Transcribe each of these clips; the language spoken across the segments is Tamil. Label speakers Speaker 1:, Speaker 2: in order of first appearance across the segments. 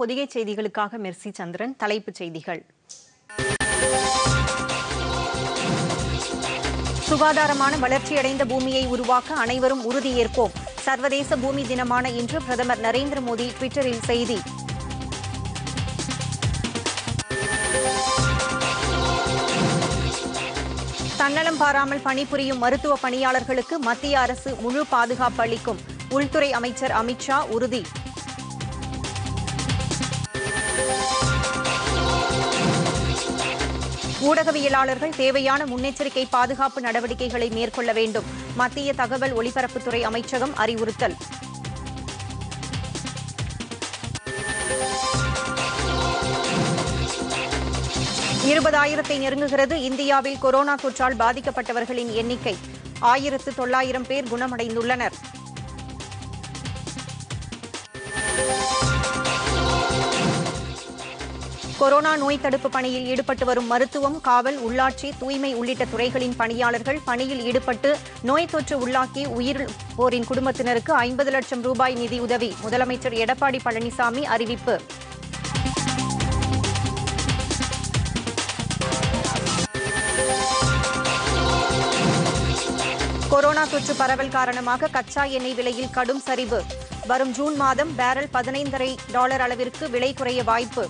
Speaker 1: பொதிகை செய்திகளுக்காக மெர்சி சந்திரன் தலைப்புச் செய்திகள் சுகாதாரமான வளர்ச்சியடைந்த பூமியை உருவாக்க அனைவரும் உறுதியேற்போம் சர்வதேச பூமி தினமான இன்று பிரதமர் நரேந்திர மோடி ட்விட்டரில் செய்தி தன்னலம் பாராமல் பணிபுரியும் மருத்துவ பணியாளர்களுக்கு மத்திய அரசு முழு பாதுகாப்பு அளிக்கும் உள்துறை அமைச்சர் அமித்ஷா உறுதி ஊடகவியலாளர்கள் தேவையான முன்னெச்சரிக்கை பாதுகாப்பு நடவடிக்கைகளை மேற்கொள்ள வேண்டும் மத்திய தகவல் ஒலிபரப்புத்துறை அமைச்சகம் அறிவுறுத்தல் இருபதாயிரத்தை நெருங்குகிறது இந்தியாவில் கொரோனா தொற்றால் பாதிக்கப்பட்டவர்களின் எண்ணிக்கை ஆயிரத்து தொள்ளாயிரம் பேர் குணமடைந்துள்ளனர் கொரோனா நோய் தடுப்பு பணியில் ஈடுபட்டு வரும் மருத்துவம் காவல் உள்ளாட்சி தூய்மை உள்ளிட்ட துறைகளின் பணியாளர்கள் பணியில் ஈடுபட்டு நோய் தொற்று உள்ளாக்கி உயிர் போரின் குடும்பத்தினருக்கு ஐம்பது லட்சம் ரூபாய் நிதி உதவி முதலமைச்சர் எடப்பாடி பழனிசாமி அறிவிப்பு கொரோனா தொற்று பரவல் காரணமாக கச்சா எண்ணெய் விலையில் கடும் சரிவு வரும் ஜூன் மாதம் பேரல் பதினைந்தரை டாலர் அளவிற்கு விலை குறைய வாய்ப்பு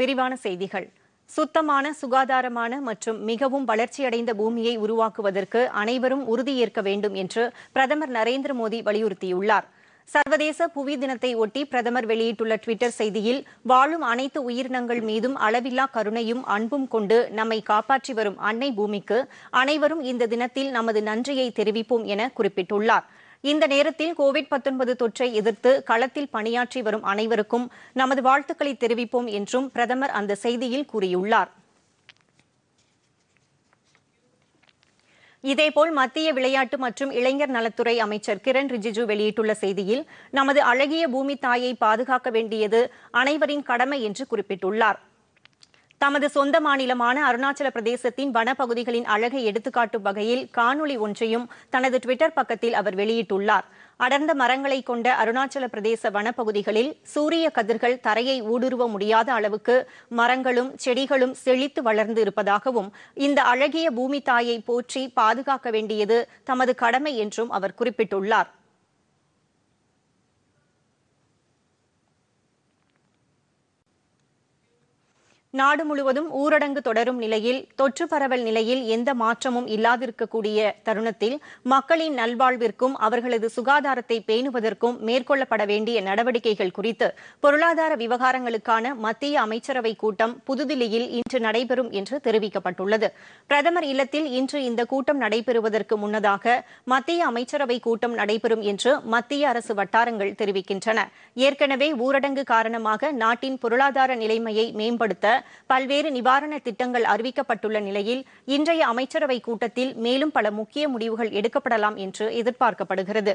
Speaker 1: விரிவான செய்திகள் சுத்தமான சுகாதாரமான மற்றும் மிகவும் வளர்ச்சியடைந்த பூமியை உருவாக்குவதற்கு அனைவரும் உறுதியேற்க வேண்டும் என்று பிரதமர் நரேந்திர மோடி வலியுறுத்தியுள்ளார் சர்வதேச புவி தினத்தை ஒட்டி பிரதமர் வெளியிட்டுள்ள டுவிட்டர் செய்தியில் வாழும் அனைத்து உயிரினங்கள் மீதும் அளவில்லா கருணையும் அன்பும் கொண்டு நம்மை காப்பாற்றி வரும் அன்னை பூமிக்கு அனைவரும் இந்த தினத்தில் நமது நன்றியை தெரிவிப்போம் என குறிப்பிட்டுள்ளாா் இந்த நேரத்தில் கோவிட் தொற்றை எதிர்த்து களத்தில் பணியாற்றி வரும் அனைவருக்கும் நமது வாழ்த்துக்களை தெரிவிப்போம் என்றும் பிரதமர் அந்த செய்தியில் கூறியுள்ளார் இதேபோல் மத்திய விளையாட்டு மற்றும் இளைஞர் நலத்துறை அமைச்சர் கிரண் ரிஜிஜு வெளியிட்டுள்ள செய்தியில் நமது அழகிய பூமி தாயை பாதுகாக்க வேண்டியது அனைவரின் கடமை என்று குறிப்பிட்டுள்ளார் தமது சொந்த மாநிலமான அருணாச்சல பிரதேசத்தின் வனப்பகுதிகளின் அழகை எடுத்துக்காட்டும் வகையில் காணொலி ஒன்றையும் தனது டுவிட்டர் பக்கத்தில் அவர் வெளியிட்டுள்ளார் அடர்ந்த மரங்களை கொண்ட அருணாச்சல பிரதேச வனப்பகுதிகளில் சூரிய கதிர்கள் தரையை ஊடுருவ முடியாத அளவுக்கு மரங்களும் செடிகளும் செழித்து வளர்ந்து இருப்பதாகவும் இந்த அழகிய பூமி தாயை போற்றி பாதுகாக்க வேண்டியது தமது கடமை என்றும் அவர் குறிப்பிட்டுள்ளார் நாடு முழுவதும் ஊரடங்கு தொடரும் நிலையில் தொற்று பரவல் நிலையில் எந்த மாற்றமும் இல்லாதிருக்கக்கூடிய தருணத்தில் மக்களின் நல்வாழ்விற்கும் அவர்களது சுகாதாரத்தை பேணுவதற்கும் மேற்கொள்ளப்பட வேண்டிய நடவடிக்கைகள் குறித்து பொருளாதார விவகாரங்களுக்கான மத்திய அமைச்சரவை கூட்டம் புதுதில்லியில் இன்று நடைபெறும் என்று தெரிவிக்கப்பட்டுள்ளது பிரதமர் இல்லத்தில் இன்று இந்த கூட்டம் நடைபெறுவதற்கு முன்னதாக மத்திய அமைச்சரவை கூட்டம் நடைபெறும் என்று மத்திய அரசு வட்டாரங்கள் தெரிவிக்கின்றன ஏற்கனவே ஊரடங்கு காரணமாக நாட்டின் பொருளாதார நிலைமையை மேம்படுத்த பல்வேறு நிவாரண திட்டங்கள் அறிவிக்கப்பட்டுள்ள நிலையில் இன்றைய அமைச்சரவை கூட்டத்தில் மேலும் பல முக்கிய முடிவுகள் எடுக்கப்படலாம் என்று எதிர்பார்க்கப்படுகிறது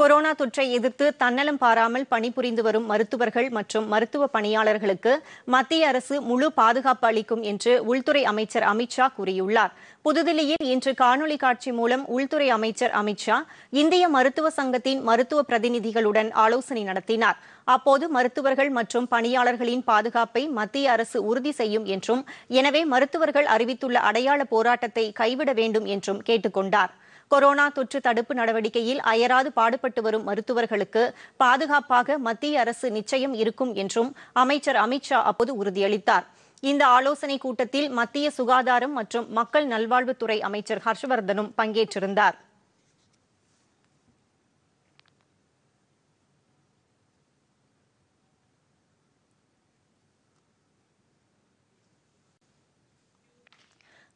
Speaker 1: கொரோனா தொற்றை எதிர்த்து தன்னலம் பாராமல் பணிபுரிந்து வரும் மருத்துவர்கள் மற்றும் மருத்துவ பணியாளர்களுக்கு மத்திய அரசு முழு பாதுகாப்பு அளிக்கும் என்று உள்துறை அமைச்சர் அமித்ஷா கூறியுள்ளார் புதுதில்லியில் இன்று காணொலி காட்சி மூலம் உள்துறை அமைச்சர் அமித்ஷா இந்திய மருத்துவ சங்கத்தின் மருத்துவ பிரதிநிதிகளுடன் ஆலோசனை நடத்தினார் அப்போது மருத்துவர்கள் மற்றும் பணியாளர்களின் பாதுகாப்பை மத்திய அரசு உறுதி செய்யும் என்றும் எனவே மருத்துவர்கள் அறிவித்துள்ள அடையாள போராட்டத்தை கைவிட வேண்டும் என்றும் கேட்டுக் கொண்டாா் கொரோனா தொற்று தடுப்பு நடவடிக்கையில் அயராது பாடுபட்டு வரும் மருத்துவர்களுக்கு பாதுகாப்பாக மத்திய அரசு நிச்சயம் இருக்கும் என்றும் அமைச்சர் அமித்ஷா அப்போது உறுதியளித்தார் இந்த ஆலோசனைக் கூட்டத்தில் மத்திய சுகாதாரம் மற்றும் மக்கள் நல்வாழ்வுத்துறை அமைச்சர் ஹர்ஷ்வர்தனும் பங்கேற்றிருந்தார்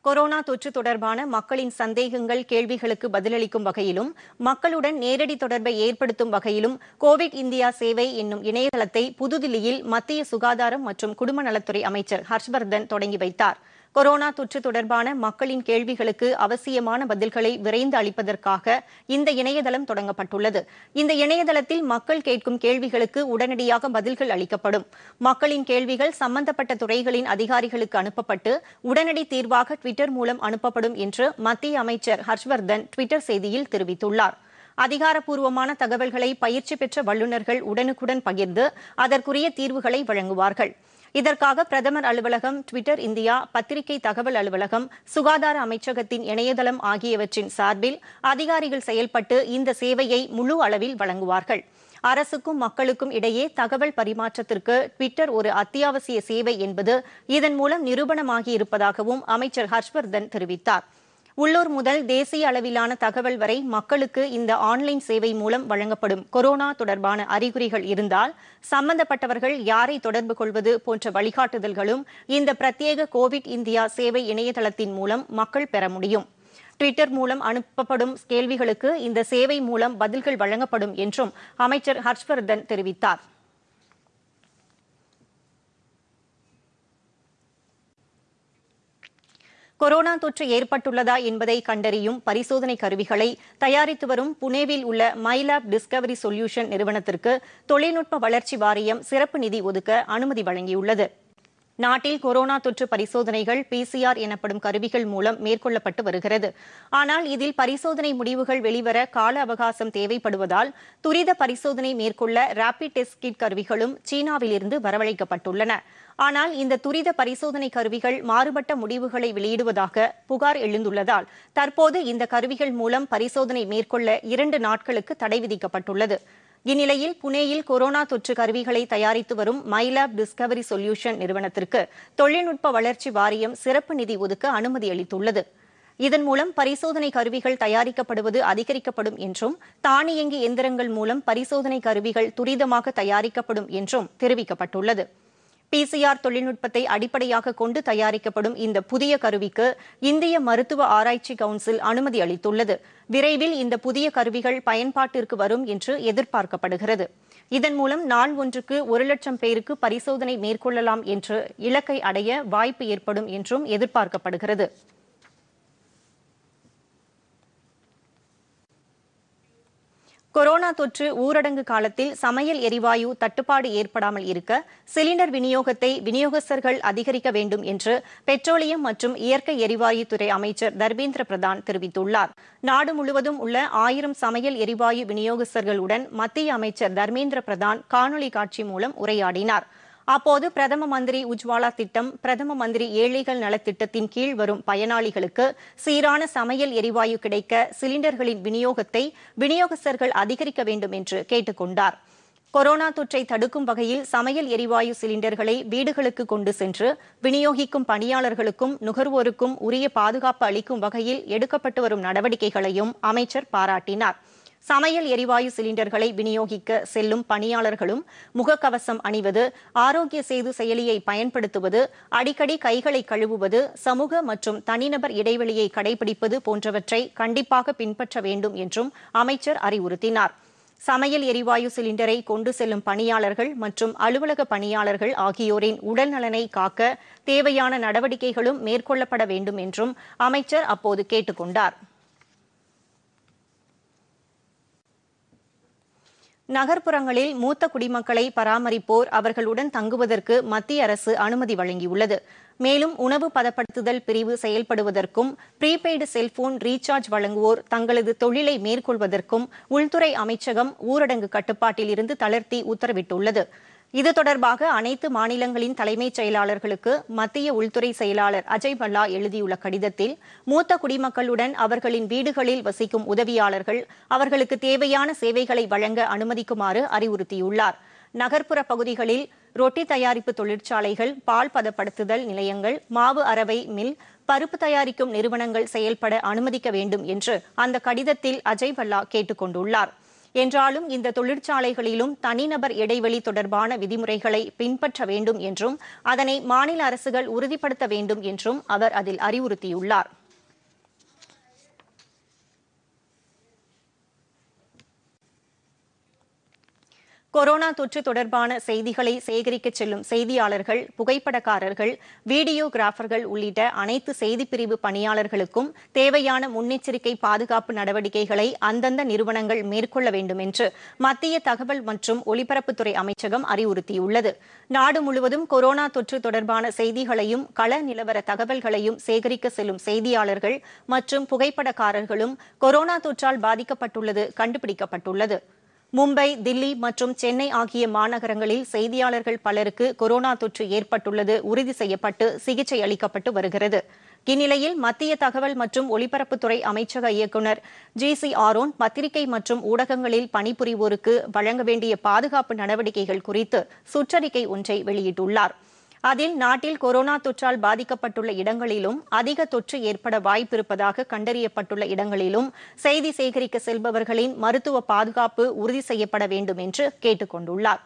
Speaker 1: கொரோனா தொற்று தொடர்பான மக்களின் சந்தேகங்கள் கேள்விகளுக்கு பதிலளிக்கும் வகையிலும் மக்களுடன் நேரடி தொடர்பை ஏற்படுத்தும் வகையிலும் கோவிட் இந்தியா சேவை என்னும் இணையதளத்தை புதுதில்லியில் மத்திய சுகாதாரம் மற்றும் குடும்ப நலத்துறை அமைச்சர் ஹர்ஷ்வர்தன் தொடங்கி வைத்தாா் கொரோனா தொற்று தொடர்பான மக்களின் கேள்விகளுக்கு அவசியமான பதில்களை விரைந்து அளிப்பதற்காக இந்த இணையதளம் தொடங்கப்பட்டுள்ளது இந்த இணையதளத்தில் மக்கள் கேட்கும் கேள்விகளுக்கு உடனடியாக பதில்கள் அளிக்கப்படும் மக்களின் கேள்விகள் சம்பந்தப்பட்ட துறைகளின் அதிகாரிகளுக்கு அனுப்பப்பட்டு உடனடி தீர்வாக டுவிட்டர் மூலம் அனுப்பப்படும் என்று மத்திய அமைச்சர் ஹர்ஷ்வர்தன் டுவிட்டர் செய்தியில் தெரிவித்துள்ளார் அதிகாரப்பூர்வமான தகவல்களை பயிற்சி பெற்ற வல்லுநர்கள் உடனுக்குடன் பகிர்ந்து அதற்குரிய தீர்வுகளை வழங்குவார்கள் இதற்காக பிரதமர் அலுவலகம் டுவிட்டர் இந்தியா பத்திரிகை தகவல் அலுவலகம் சுகாதார அமைச்சகத்தின் இணையதளம் ஆகியவற்றின் சார்பில் அதிகாரிகள் செயல்பட்டு இந்த சேவையை முழு அளவில் வழங்குவார்கள் அரசுக்கும் மக்களுக்கும் இடையே தகவல் பரிமாற்றத்திற்கு ட்விட்டர் ஒரு அத்தியாவசிய சேவை என்பது இதன் மூலம் நிரூபணமாகியிருப்பதாகவும் அமைச்சர் ஹர்ஷ்வர்தன் தெரிவித்தாா் உள்ளூர் முதல் தேசிய அளவிலான தகவல் வரை மக்களுக்கு இந்த ஆன்லைன் சேவை மூலம் வழங்கப்படும் கொரோனா தொடர்பான அறிகுறிகள் இருந்தால் சம்பந்தப்பட்டவர்கள் யாரை தொடர்பு கொள்வது போன்ற வழிகாட்டுதல்களும் இந்த பிரத்யேக கோவிட் இந்தியா சேவை இணையதளத்தின் மூலம் மக்கள் பெற முடியும் ட்விட்டர் மூலம் அனுப்பப்படும் கேள்விகளுக்கு இந்த சேவை மூலம் பதில்கள் வழங்கப்படும் என்றும் அமைச்சர் ஹர்ஷ்வர்தன் தெரிவித்தாா் கொரோனா தொற்று ஏற்பட்டுள்ளதா என்பதை கண்டறியும் பரிசோதனை கருவிகளை தயாரித்து வரும் புனேவில் உள்ள மைலாப் டிஸ்கவரி சொல்யூஷன் நிறுவனத்திற்கு தொழில்நுட்ப வளர்ச்சி வாரியம் சிறப்பு நிதி ஒதுக்க அனுமதி வழங்கியுள்ளது நாட்டில் கொரோனா தொற்று பரிசோதனைகள் பிசிஆர் எனப்படும் கருவிகள் மூலம் மேற்கொள்ளப்பட்டு வருகிறது ஆனால் இதில் பரிசோதனை முடிவுகள் வெளிவர கால அவகாசம் தேவைப்படுவதால் துரித பரிசோதனை மேற்கொள்ள ராபிட் டெஸ்ட் கிட் கருவிகளும் சீனாவிலிருந்து வரவழைக்கப்பட்டுள்ளன ஆனால் இந்த துரித பரிசோதனை கருவிகள் மாறுபட்ட முடிவுகளை வெளியிடுவதாக புகார் எழுந்துள்ளதால் தற்போது இந்த கருவிகள் மூலம் பரிசோதனை மேற்கொள்ள இரண்டு நாட்களுக்கு தடை விதிக்கப்பட்டுள்ளது இந்நிலையில் புனேயில் கொரோனா தொற்று கருவிகளை தயாரித்து வரும் மைலாப் டிஸ்கவரி சொல்யூஷன் நிறுவனத்திற்கு தொழில்நுட்ப வளர்ச்சி வாரியம் சிறப்பு நிதி ஒதுக்க அனுமதி அளித்துள்ளது இதன் மூலம் பரிசோதனை கருவிகள் தயாரிக்கப்படுவது அதிகரிக்கப்படும் என்றும் தானியங்கி எந்திரங்கள் மூலம் பரிசோதனை கருவிகள் துரிதமாக தயாரிக்கப்படும் என்றும் தெரிவிக்கப்பட்டுள்ளது பிசிஆர் தொழில்நுட்பத்தை அடிப்படையாக கொண்டு தயாரிக்கப்படும் இந்த புதிய கருவிக்கு இந்திய மருத்துவ ஆராய்ச்சி கவுன்சில் அனுமதி அளித்துள்ளது விரைவில் இந்த புதிய கருவிகள் பயன்பாட்டிற்கு வரும் என்று எதிர்பார்க்கப்படுகிறது இதன் மூலம் நாள் ஒன்றுக்கு ஒரு லட்சம் பேருக்கு பரிசோதனை மேற்கொள்ளலாம் என்று இலக்கை அடைய வாய்ப்பு ஏற்படும் என்றும் எதிர்பார்க்கப்படுகிறது கொரோனா தொற்று ஊரடங்கு காலத்தில் சமையல் எரிவாயு தட்டுப்பாடு ஏற்படாமல் இருக்க சிலிண்டர் விநியோகத்தை விநியோகஸ்தர்கள் அதிகரிக்க வேண்டும் என்று பெட்ரோலியம் மற்றும் இயற்கை எரிவாயு துறை அமைச்சர் தர்மேந்திர பிரதான் தெரிவித்துள்ளார் நாடு முழுவதும் உள்ள ஆயிரம் சமையல் எரிவாயு விநியோகஸ்தர்களுடன் மத்திய அமைச்சர் தர்மேந்திர பிரதான் காணொலி காட்சி மூலம் உரையாடினாா் அப்போது பிரதம மந்திரி உஜ்வாலா திட்டம் பிரதம மந்திரி ஏழைகள் நலத்திட்டத்தின் கீழ் வரும் பயனாளிகளுக்கு சீரான சமையல் எரிவாயு கிடைக்க சிலிண்டர்களின் விநியோகத்தை விநியோகஸ்தர்கள் அதிகரிக்க வேண்டும் என்று கேட்டுக் கொண்டார் கொரோனா தொற்றை தடுக்கும் வகையில் சமையல் எரிவாயு சிலிண்டர்களை வீடுகளுக்கு கொண்டு சென்று விநியோகிக்கும் பணியாளர்களுக்கும் நுகர்வோருக்கும் உரிய பாதுகாப்பு அளிக்கும் வகையில் எடுக்கப்பட்டு வரும் நடவடிக்கைகளையும் அமைச்சர் பாராட்டினார் சமையல் எரிவாயு சிலிண்டர்களை விநியோகிக்க செல்லும் பணியாளர்களும் முகக்கவசம் அணிவது ஆரோக்கிய சேது செயலியை பயன்படுத்துவது அடிக்கடி கைகளை கழுவுவது சமூக மற்றும் தனிநபர் இடைவெளியை கடைபிடிப்பது போன்றவற்றை கண்டிப்பாக பின்பற்ற வேண்டும் என்றும் அமைச்சர் அறிவுறுத்தினார் சமையல் எரிவாயு சிலிண்டரை கொண்டு செல்லும் பணியாளர்கள் மற்றும் அலுவலக பணியாளர்கள் ஆகியோரின் உடல்நலனை காக்க தேவையான நடவடிக்கைகளும் மேற்கொள்ளப்பட வேண்டும் என்றும் அமைச்சர் அப்போது கேட்டுக்கொண்டாா் நகர்ப்புறங்களில் மூத்த குடிமக்களை பராமரிப்போர் அவர்களுடன் தங்குவதற்கு மத்திய அரசு அனுமதி வழங்கியுள்ளது மேலும் உணவு பதப்படுத்துதல் பிரிவு செயல்படுவதற்கும் ப்ரீபெய்டு செல்போன் ரீசார்ஜ் வழங்குவோர் தங்களது தொழிலை மேற்கொள்வதற்கும் உள்துறை அமைச்சகம் ஊரடங்கு கட்டுப்பாட்டில் இருந்து தளர்த்தி உத்தரவிட்டுள்ளது இது தொடர்பாக அனைத்து மாநிலங்களின் தலைமைச் செயலாளர்களுக்கு மத்திய உள்துறை செயலாளர் அஜய் பல்லா எழுதியுள்ள கடிதத்தில் மூத்த குடிமக்களுடன் அவர்களின் வீடுகளில் வசிக்கும் உதவியாளர்கள் அவர்களுக்கு தேவையான சேவைகளை வழங்க அனுமதிக்குமாறு அறிவுறுத்தியுள்ளார் நகர்ப்புற பகுதிகளில் ரொட்டி தயாரிப்பு தொழிற்சாலைகள் பால் பதப்படுத்துதல் நிலையங்கள் மாவு அரவை மில் பருப்பு தயாரிக்கும் நிறுவனங்கள் செயல்பட அனுமதிக்க வேண்டும் என்று அந்த கடிதத்தில் அஜய் பல்லா கேட்டுக் கொண்டுள்ளார் என்றாலும் இந்த தொழிற்சாலைகளிலும் தனிநபர் இடைவெளி தொடர்பான விதிமுறைகளை பின்பற்ற வேண்டும் என்றும் அதனை மாநில அரசுகள் உறுதிப்படுத்த வேண்டும் என்றும் அவர் அதில் அறிவுறுத்தியுள்ளார் கொரோனா தொற்று தொடர்பான செய்திகளை சேகரிக்க செல்லும் செய்தியாளர்கள் புகைப்படக்காரர்கள் வீடியோகிராஃபர்கள் உள்ளிட்ட அனைத்து செய்திப்பிரிவு பணியாளர்களுக்கும் தேவையான முன்னெச்சரிக்கை பாதுகாப்பு நடவடிக்கைகளை அந்தந்த நிறுவனங்கள் மேற்கொள்ள வேண்டும் என்று மத்திய தகவல் மற்றும் ஒலிபரப்புத்துறை அமைச்சகம் அறிவுறுத்தியுள்ளது நாடு முழுவதும் கொரோனா தொற்று தொடர்பான செய்திகளையும் கள நிலவர தகவல்களையும் சேகரிக்க செல்லும் செய்தியாளர்கள் மற்றும் புகைப்படக்காரர்களும் கொரோனா தொற்றால் பாதிக்கப்பட்டுள்ளது கண்டுபிடிக்கப்பட்டுள்ளது மும்பை தில்லி மற்றும் சென்னை ஆகிய மாநகரங்களில் செய்தியாளர்கள் பலருக்கு கொரோனா தொற்று ஏற்பட்டுள்ளது உறுதி செய்யப்பட்டு சிகிச்சை அளிக்கப்பட்டு வருகிறது இந்நிலையில் மத்திய தகவல் மற்றும் ஒலிபரப்புத்துறை அமைச்சக இயக்குநர் ஜி சி ஆரோன் பத்திரிகை மற்றும் ஊடகங்களில் பணிபுரிவோருக்கு வழங்க வேண்டிய பாதுகாப்பு நடவடிக்கைகள் குறித்து சுற்றறிக்கை ஒன்றை வெளியிட்டுள்ளாா் அதில் நாட்டில் கொரோனா தொற்றால் பாதிக்கப்பட்டுள்ள இடங்களிலும் அதிக தொற்று ஏற்பட வாய்ப்பிருப்பதாக கண்டறியப்பட்டுள்ள இடங்களிலும் செய்தி சேகரிக்க செல்பவர்களின் மருத்துவ பாதுகாப்பு உறுதி செய்யப்பட வேண்டும் என்று கேட்டுக் கொண்டுள்ளார்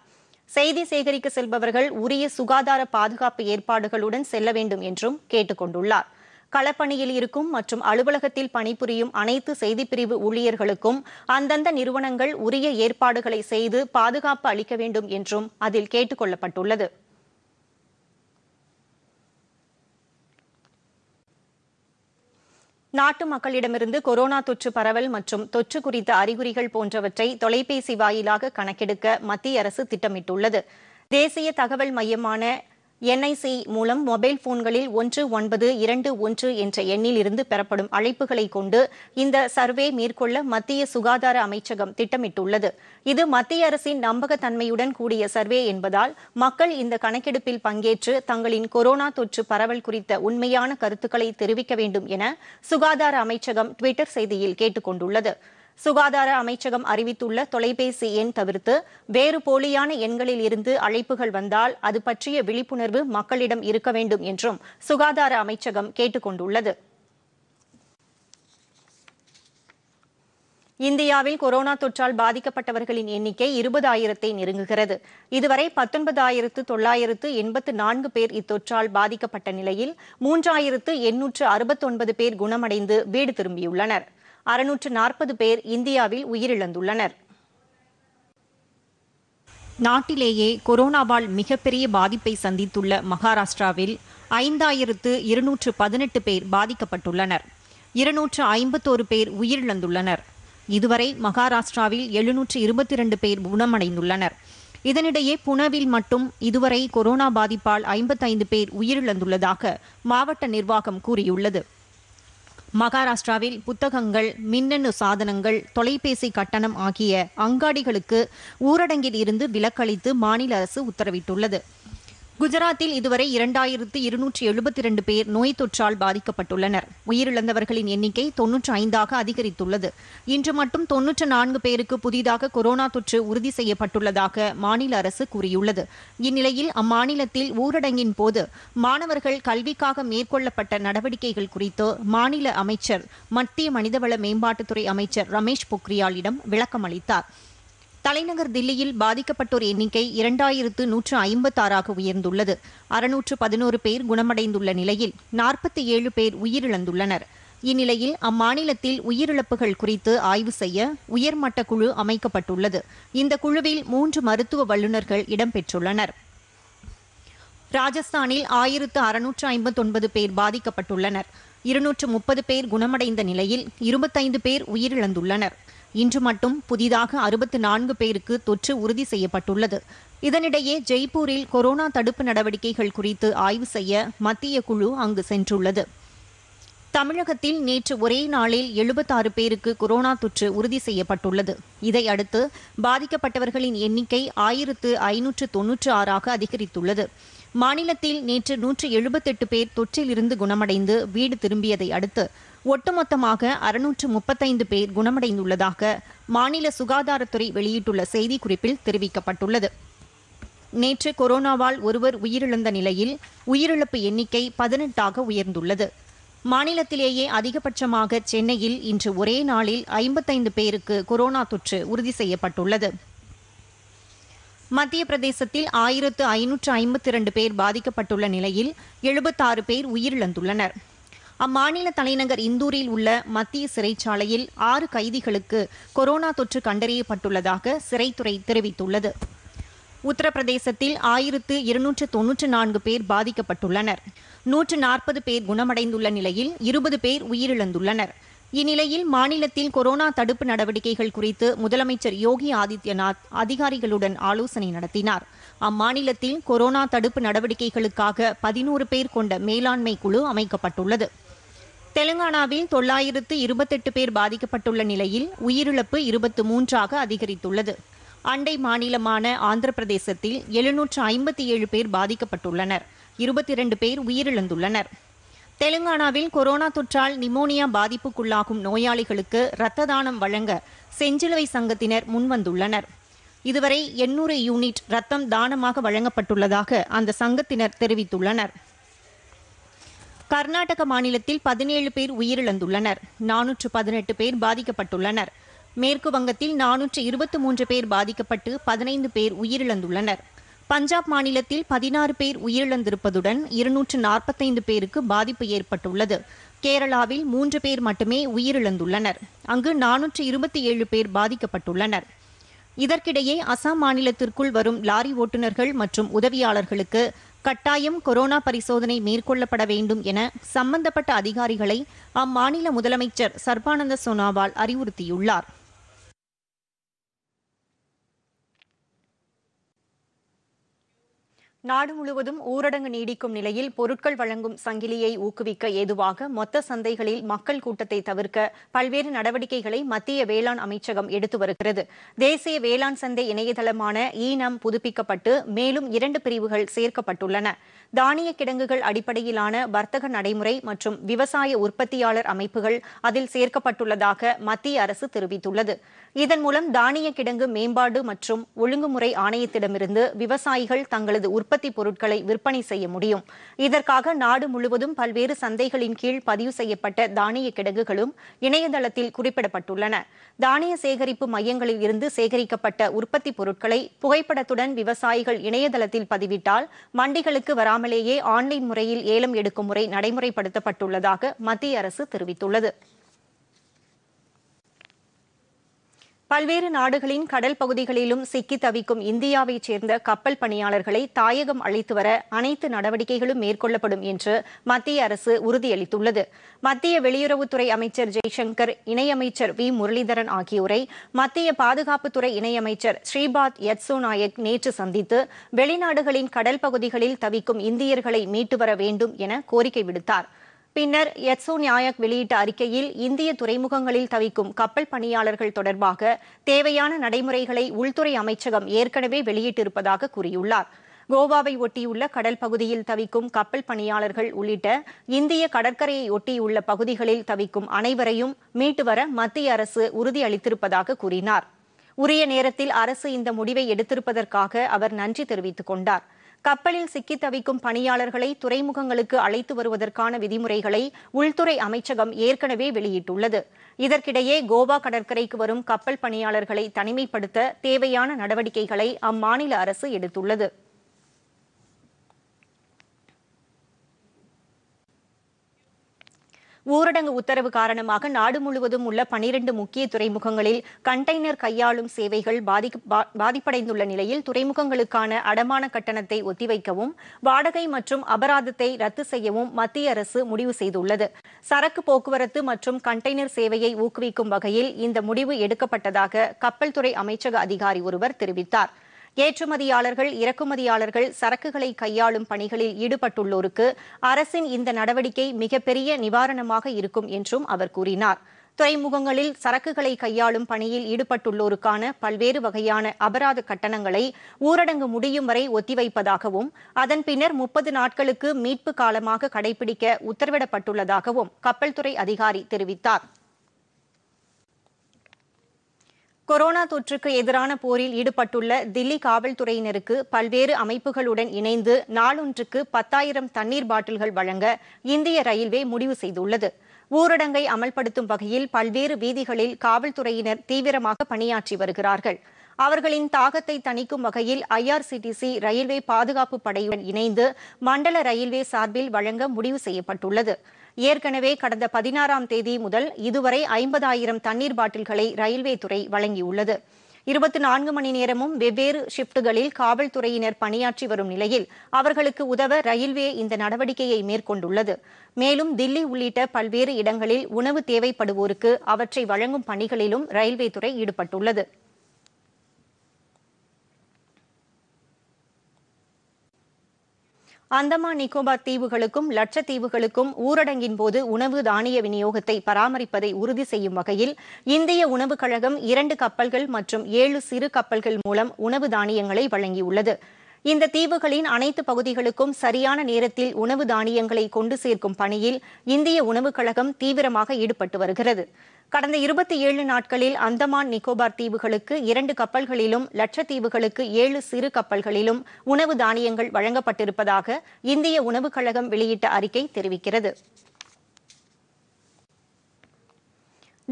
Speaker 1: செய்தி சேகரிக்க செல்பவர்கள் உரிய சுகாதார பாதுகாப்பு ஏற்பாடுகளுடன் செல்ல வேண்டும் என்றும் கேட்டுக் கொண்டுள்ளார் களப்பணியில் இருக்கும் மற்றும் அலுவலகத்தில் பணிபுரியும் அனைத்து செய்திப்பிரிவு ஊழியர்களுக்கும் அந்தந்த நிறுவனங்கள் உரிய ஏற்பாடுகளை செய்து பாதுகாப்பு அளிக்க வேண்டும் என்றும் அதில் கேட்டுக் கொள்ளப்பட்டுள்ளது நாட்டு மக்களிடமிருந்து கொரோனா தொற்று பரவல் மற்றும் தொற்று குறித்த அறிகுறிகள் போன்றவற்றை தொலைபேசி வாயிலாக கணக்கெடுக்க மத்திய அரசு திட்டமிட்டுள்ளது தேசிய தகவல் மையமான என்ஐசி மூலம் மொபைல் போன்களில் ஒன்று ஒன்பது இரண்டு ஒன்று என்ற எண்ணில் இருந்து பெறப்படும் அழைப்புகளை கொண்டு இந்த சர்வே மேற்கொள்ள மத்திய சுகாதார அமைச்சகம் திட்டமிட்டுள்ளது இது மத்திய அரசின் நம்பகத்தன்மையுடன் கூடிய சர்வே என்பதால் மக்கள் இந்த கணக்கெடுப்பில் பங்கேற்று தங்களின் கொரோனா தொற்று பரவல் குறித்த உண்மையான கருத்துக்களை தெரிவிக்க வேண்டும் என சுகாதார அமைச்சகம் டுவிட்டர் செய்தியில் கேட்டுக் கொண்டுள்ளது சுகாதார அமைச்சகம் அறிவித்துள்ள தொலைபேசி எண் தவிர்த்து வேறு போலியான எண்களில் இருந்து அழைப்புகள் வந்தால் அது பற்றிய விழிப்புணர்வு மக்களிடம் இருக்க வேண்டும் என்றும் சுகாதார அமைச்சகம் கேட்டுக் கொண்டுள்ளது இந்தியாவில் கொரோனா தொற்றால் பாதிக்கப்பட்டவர்களின் எண்ணிக்கை இருபதாயிரத்தை நெருங்குகிறது இதுவரை பத்தொன்பதாயிரத்து தொள்ளாயிரத்து எண்பத்து நான்கு பேர் இத்தொற்றால் பாதிக்கப்பட்ட நிலையில் மூன்றாயிரத்து எண்ணூற்று அறுபத்தொன்பது பேர் குணமடைந்து வீடு திரும்பியுள்ளனா் அறுநூற்று நாற்பது பேர் இந்தியாவில் உயிரிழந்துள்ளனர் நாட்டிலேயே கொரோனாவால் மிகப்பெரிய பாதிப்பை சந்தித்துள்ள மகாராஷ்டிராவில் ஐந்தாயிரத்து இருநூற்று பதினெட்டு பேர் பாதிக்கப்பட்டுள்ளனர் இருநூற்று ஐம்பத்தோரு பேர் உயிரிழந்துள்ளனர் இதுவரை மகாராஷ்டிராவில் எழுநூற்று இருபத்தி இரண்டு பேர் குணமடைந்துள்ளனர் இதனிடையே புனவில் மட்டும் இதுவரை கொரோனா பாதிப்பால் ஐம்பத்தைந்து பேர் உயிரிழந்துள்ளதாக மாவட்ட நிர்வாகம் கூறியுள்ளது மகாராஷ்டிராவில் புத்தகங்கள் மின்னணு சாதனங்கள் தொலைபேசி கட்டணம் ஆகிய அங்காடிகளுக்கு ஊரடங்கில் இருந்து விலக்களித்து மாநில அரசு உத்தரவிட்டுள்ளது குஜராத்தில் இதுவரை இரண்டாயிரத்து இருநூற்றி எழுபத்தி இரண்டு பேர் நோய் தொற்றால் பாதிக்கப்பட்டுள்ளனர் உயிரிழந்தவர்களின் எண்ணிக்கை தொன்னூற்று ஐந்தாக அதிகரித்துள்ளது இன்று மட்டும் தொன்னூற்று நான்கு பேருக்கு புதிதாக கொரோனா தொற்று உறுதி செய்யப்பட்டுள்ளதாக மாநில அரசு கூறியுள்ளது இந்நிலையில் அம்மாநிலத்தில் ஊரடங்கின் போது மாணவர்கள் கல்விக்காக மேற்கொள்ளப்பட்ட நடவடிக்கைகள் குறித்து மாநில அமைச்சர் மத்திய மனிதவள மேம்பாட்டுத்துறை அமைச்சர் ரமேஷ் பொக்ரியாலிடம் விளக்கம் அளித்தாா் தலைநகர் தில்லியில் பாதிக்கப்பட்டோர் எண்ணிக்கை இரண்டாயிரத்து நூற்று ஐம்பத்தாறாக உயர்ந்துள்ளது அறுநூற்று பதினோரு பேர் குணமடைந்துள்ள நிலையில் நாற்பத்தி ஏழு பேர் உயிரிழந்துள்ளனர் இந்நிலையில் அம்மாநிலத்தில் உயிரிழப்புகள் குறித்து ஆய்வு செய்ய உயர்மட்ட குழு அமைக்கப்பட்டுள்ளது இந்த குழுவில் மூன்று மருத்துவ வல்லுநர்கள் இடம்பெற்றுள்ளனர் ராஜஸ்தானில் ஆயிரத்து அறுநூற்று ஐம்பத்தொன்பது பேர் பாதிக்கப்பட்டுள்ளனர் இருநூற்று முப்பது பேர் குணமடைந்த நிலையில் இருபத்தைந்து பேர் உயிரிழந்துள்ளனர் இன்று மட்டும் புதிதாக அறுபத்து நான்கு பேருக்கு தொற்று உறுதி செய்யப்பட்டுள்ளது இதனிடையே ஜெய்ப்பூரில் கொரோனா தடுப்பு நடவடிக்கைகள் குறித்து ஆய்வு செய்ய மத்திய குழு அங்கு சென்றுள்ளது தமிழகத்தில் நேற்று ஒரே நாளில் எழுபத்தாறு பேருக்கு கொரோனா தொற்று உறுதி செய்யப்பட்டுள்ளது இதையடுத்து பாதிக்கப்பட்டவர்களின் எண்ணிக்கை ஆயிரத்து ஐநூற்று தொன்னூற்று ஆறாக அதிகரித்துள்ளது மாநிலத்தில் நேற்று நூற்று எழுபத்தெட்டு பேர் தொற்றிலிருந்து குணமடைந்து வீடு திரும்பியதை அடுத்து ஒட்டுமொத்தமாக அறுநூற்று முப்பத்தைந்து பேர் குணமடைந்துள்ளதாக மாநில சுகாதாரத்துறை வெளியிட்டுள்ள செய்திக்குறிப்பில் தெரிவிக்கப்பட்டுள்ளது நேற்று கொரோனாவால் ஒருவர் உயிரிழந்த நிலையில் உயிரிழப்பு எண்ணிக்கை பதினெட்டாக உயர்ந்துள்ளது மாநிலத்திலேயே அதிகபட்சமாக சென்னையில் இன்று ஒரே நாளில் ஐம்பத்தைந்து பேருக்கு கொரோனா தொற்று உறுதி செய்யப்பட்டுள்ளது மத்திய பிரதேசத்தில் ஆயிரத்து ஐநூற்று ஐம்பத்தி இரண்டு பேர் பாதிக்கப்பட்டுள்ள நிலையில் எழுபத்தாறு பேர் உயிரிழந்துள்ளனர் அம்மாநில தலைநகர் இந்தூரில் உள்ள மத்திய சிறைச்சாலையில் ஆறு கைதிகளுக்கு கொரோனா தொற்று கண்டறியப்பட்டுள்ளதாக சிறைத்துறை தெரிவித்துள்ளது உத்தரப்பிரதேசத்தில் ஆயிரத்து இருநூற்று தொன்னூற்று நான்கு பேர் பாதிக்கப்பட்டுள்ளனர் நூற்று நாற்பது பேர் குணமடைந்துள்ள நிலையில் இருபது பேர் உயிரிழந்துள்ளனர் இந்நிலையில் மாநிலத்தில் கொரோனா தடுப்பு நடவடிக்கைகள் குறித்து முதலமைச்சர் யோகி ஆதித்யநாத் அதிகாரிகளுடன் ஆலோசனை நடத்தினார் அம்மாநிலத்தில் கொரோனா தடுப்பு நடவடிக்கைகளுக்காக பதினோரு பேர் கொண்ட மேலாண்மை குழு அமைக்கப்பட்டுள்ளது தெலுங்கானாவில் தொள்ளாயிரத்து இருபத்தெட்டு பேர் பாதிக்கப்பட்டுள்ள நிலையில் உயிரிழப்பு இருபத்து மூன்றாக அதிகரித்துள்ளது அண்டை மாநிலமான ஆந்திர பிரதேசத்தில் எழுநூற்று ஐம்பத்தி ஏழு பேர் பாதிக்கப்பட்டுள்ளனர் இருபத்தி இரண்டு பேர் உயிரிழந்துள்ளனர் தெலுங்கானாவில் கொரோனா தொற்றால் நிமோனியா பாதிப்புக்குள்ளாகும் நோயாளிகளுக்கு இரத்த தானம் வழங்க செஞ்சிலுவை சங்கத்தினர் முன்வந்துள்ளனர் இதுவரை எண்ணூறு யூனிட் ரத்தம் தானமாக வழங்கப்பட்டுள்ளதாக அந்த சங்கத்தினர் தெரிவித்துள்ளனர் கர்நாடக மாநிலத்தில் பதினேழு பேர் உயிரிழந்துள்ளனர் நானூற்று பதினெட்டு பேர் பாதிக்கப்பட்டுள்ளனர் மேற்கு வங்கத்தில் நானூற்று இருபத்தி மூன்று பேர் பாதிக்கப்பட்டு பதினைந்து பேர் உயிரிழந்துள்ளனர் பஞ்சாப் மாநிலத்தில் பதினாறு பேர் உயிரிழந்திருப்பதுடன் இருநூற்று நாற்பத்தைந்து பேருக்கு பாதிப்பு ஏற்பட்டுள்ளது கேரளாவில் மூன்று பேர் மட்டுமே உயிரிழந்துள்ளனர் அங்கு நானூற்று இருபத்தி ஏழு பேர் பாதிக்கப்பட்டுள்ளனர் இதற்கிடையே அசாம் மாநிலத்திற்குள் வரும் லாரி ஓட்டுநர்கள் மற்றும் உதவியாளர்களுக்கு கட்டாயம் கொரோனா பரிசோதனை மேற்கொள்ளப்பட வேண்டும் என சம்பந்தப்பட்ட அதிகாரிகளை அம்மாநில முதலமைச்சர் சர்பானந்த சோனாவால் அறிவுறுத்தியுள்ளார் நாடு முழுவதும் ஊரடங்கு நீடிக்கும் நிலையில் பொருட்கள் வழங்கும் சங்கிலியை ஊக்குவிக்க ஏதுவாக மொத்த சந்தைகளில் மக்கள் கூட்டத்தை தவிர்க்க பல்வேறு நடவடிக்கைகளை மத்திய வேளாண் அமைச்சகம் எடுத்து வருகிறது தேசிய வேளாண் சந்தை இணையதளமான ஈ நம் புதுப்பிக்கப்பட்டு மேலும் இரண்டு பிரிவுகள் சேர்க்கப்பட்டுள்ளன தானிய கிடங்குகள் அடிப்படையிலான வர்த்தக நடைமுறை மற்றும் விவசாய உற்பத்தியாளர் அமைப்புகள் அதில் சேர்க்கப்பட்டுள்ளதாக மத்திய அரசு தெரிவித்துள்ளது இதன் மூலம் தானிய கிடங்கு மேம்பாடு மற்றும் ஒழுங்குமுறை ஆணையத்திடமிருந்து விவசாயிகள் தங்களது உற்பத்தி பொருட்களை விற்பனை செய்ய முடியும் இதற்காக நாடு முழுவதும் பல்வேறு சந்தைகளின் கீழ் பதிவு செய்யப்பட்ட தானிய கிடங்குகளும் இணையதளத்தில் குறிப்பிடப்பட்டுள்ளன தானிய சேகரிப்பு மையங்களில் இருந்து சேகரிக்கப்பட்ட உற்பத்தி பொருட்களை புகைப்படத்துடன் விவசாயிகள் இணையதளத்தில் பதிவிட்டால் மண்டிகளுக்கு வரா இல்லாமலேயே ஆன்லைன் முறையில் ஏலம் எடுக்கும் முறை நடைமுறைப்படுத்தப்பட்டுள்ளதாக மத்திய அரசு தெரிவித்துள்ளது பல்வேறு நாடுகளின் கடல் பகுதிகளிலும் சிக்கி தவிக்கும் இந்தியாவைச் சேர்ந்த கப்பல் பணியாளர்களை தாயகம் அழைத்து வர அனைத்து நடவடிக்கைகளும் மேற்கொள்ளப்படும் என்று மத்திய அரசு உறுதியளித்துள்ளது மத்திய வெளியுறவுத்துறை அமைச்சர் ஜெய்சங்கர் இணையமைச்சர் வி முரளிதரன் ஆகியோரை மத்திய பாதுகாப்புத்துறை இணையமைச்சர் ஸ்ரீபாத் யத்சோ நாயக் நேற்று சந்தித்து வெளிநாடுகளின் கடல் பகுதிகளில் தவிக்கும் இந்தியர்களை மீட்டு வர வேண்டும் என கோரிக்கை விடுத்தாா் பின்னர் எட்சோ நியாயக் வெளியிட்ட அறிக்கையில் இந்திய துறைமுகங்களில் தவிக்கும் கப்பல் பணியாளர்கள் தொடர்பாக தேவையான நடைமுறைகளை உள்துறை அமைச்சகம் ஏற்கனவே வெளியிட்டிருப்பதாக கூறியுள்ளார் கோவாவை ஒட்டியுள்ள கடல் பகுதியில் தவிக்கும் கப்பல் பணியாளர்கள் உள்ளிட்ட இந்திய கடற்கரையை ஒட்டியுள்ள பகுதிகளில் தவிக்கும் அனைவரையும் மீட்டு வர மத்திய அரசு உறுதியளித்திருப்பதாக கூறினார் உரிய நேரத்தில் அரசு இந்த முடிவை எடுத்திருப்பதற்காக அவர் நன்றி தெரிவித்துக் கொண்டார் கப்பலில் சிக்கி தவிக்கும் பணியாளர்களை துறைமுகங்களுக்கு அழைத்து வருவதற்கான விதிமுறைகளை உள்துறை அமைச்சகம் ஏற்கனவே வெளியிட்டுள்ளது இதற்கிடையே கோவா கடற்கரைக்கு வரும் கப்பல் பணியாளர்களை தனிமைப்படுத்த தேவையான நடவடிக்கைகளை அம்மாநில அரசு எடுத்துள்ளது ஊரடங்கு உத்தரவு காரணமாக நாடு முழுவதும் உள்ள பனிரண்டு முக்கிய துறைமுகங்களில் கண்டெய்னர் கையாளும் சேவைகள் பாதிப்படைந்துள்ள நிலையில் துறைமுகங்களுக்கான அடமான கட்டணத்தை ஒத்திவைக்கவும் வாடகை மற்றும் அபராதத்தை ரத்து செய்யவும் மத்திய அரசு முடிவு செய்துள்ளது சரக்கு போக்குவரத்து மற்றும் கண்டெய்னர் சேவையை ஊக்குவிக்கும் வகையில் இந்த முடிவு எடுக்கப்பட்டதாக கப்பல் துறை அமைச்சக அதிகாரி ஒருவர் தெரிவித்தார் ஏற்றுமதியாளர்கள் இறக்குமதியாளர்கள் சரக்குகளை கையாளும் பணிகளில் ஈடுபட்டுள்ளோருக்கு அரசின் இந்த நடவடிக்கை மிகப்பெரிய நிவாரணமாக இருக்கும் என்றும் அவர் கூறினார் துறைமுகங்களில் சரக்குகளை கையாளும் பணியில் ஈடுபட்டுள்ளோருக்கான பல்வேறு வகையான அபராத கட்டணங்களை ஊரடங்கு முடியும் வரை ஒத்திவைப்பதாகவும் அதன் பின்னர் முப்பது நாட்களுக்கு மீட்பு காலமாக கடைபிடிக்க உத்தரவிடப்பட்டுள்ளதாகவும் கப்பல்துறை அதிகாரி தெரிவித்தாா் கொரோனா தொற்றுக்கு எதிரான போரில் ஈடுபட்டுள்ள தில்லி காவல்துறையினருக்கு பல்வேறு அமைப்புகளுடன் இணைந்து நாளொன்றுக்கு பத்தாயிரம் தண்ணீர் பாட்டில்கள் வழங்க இந்திய ரயில்வே முடிவு செய்துள்ளது ஊரடங்கை அமல்படுத்தும் வகையில் பல்வேறு வீதிகளில் காவல்துறையினர் தீவிரமாக பணியாற்றி வருகிறார்கள் அவர்களின் தாகத்தை தணிக்கும் வகையில் ஐஆர்சிடிசி ரயில்வே பாதுகாப்பு படையுடன் இணைந்து மண்டல ரயில்வே சார்பில் வழங்க முடிவு செய்யப்பட்டுள்ளது ஏற்கனவே கடந்த பதினாறாம் தேதி முதல் இதுவரை ஐம்பதாயிரம் தண்ணீர் பாட்டில்களை ரயில்வே துறை வழங்கியுள்ளது இருபத்தி நான்கு மணி நேரமும் வெவ்வேறு ஷிப்டுகளில் காவல்துறையினர் பணியாற்றி வரும் நிலையில் அவர்களுக்கு உதவ ரயில்வே இந்த நடவடிக்கையை மேற்கொண்டுள்ளது மேலும் தில்லி உள்ளிட்ட பல்வேறு இடங்களில் உணவு தேவைப்படுவோருக்கு அவற்றை வழங்கும் பணிகளிலும் ரயில்வே துறை ஈடுபட்டுள்ளது அந்தமான் நிக்கோபார் தீவுகளுக்கும் லட்சத்தீவுகளுக்கும் ஊரடங்கின் போது உணவு தானிய விநியோகத்தை பராமரிப்பதை உறுதி செய்யும் வகையில் இந்திய உணவுக் கழகம் இரண்டு கப்பல்கள் மற்றும் ஏழு சிறு கப்பல்கள் மூலம் உணவு தானியங்களை வழங்கியுள்ளது இந்த தீவுகளின் அனைத்து பகுதிகளுக்கும் சரியான நேரத்தில் உணவு தானியங்களை கொண்டு சேர்க்கும் பணியில் இந்திய உணவுக் கழகம் தீவிரமாக ஈடுபட்டு வருகிறது கடந்த இருபத்தி ஏழு நாட்களில் அந்தமான் நிக்கோபார் தீவுகளுக்கு இரண்டு கப்பல்களிலும் லட்சத்தீவுகளுக்கு ஏழு சிறு கப்பல்களிலும் உணவு தானியங்கள் வழங்கப்பட்டிருப்பதாக இந்திய உணவுக் கழகம் வெளியிட்ட அறிக்கை தெரிவிக்கிறது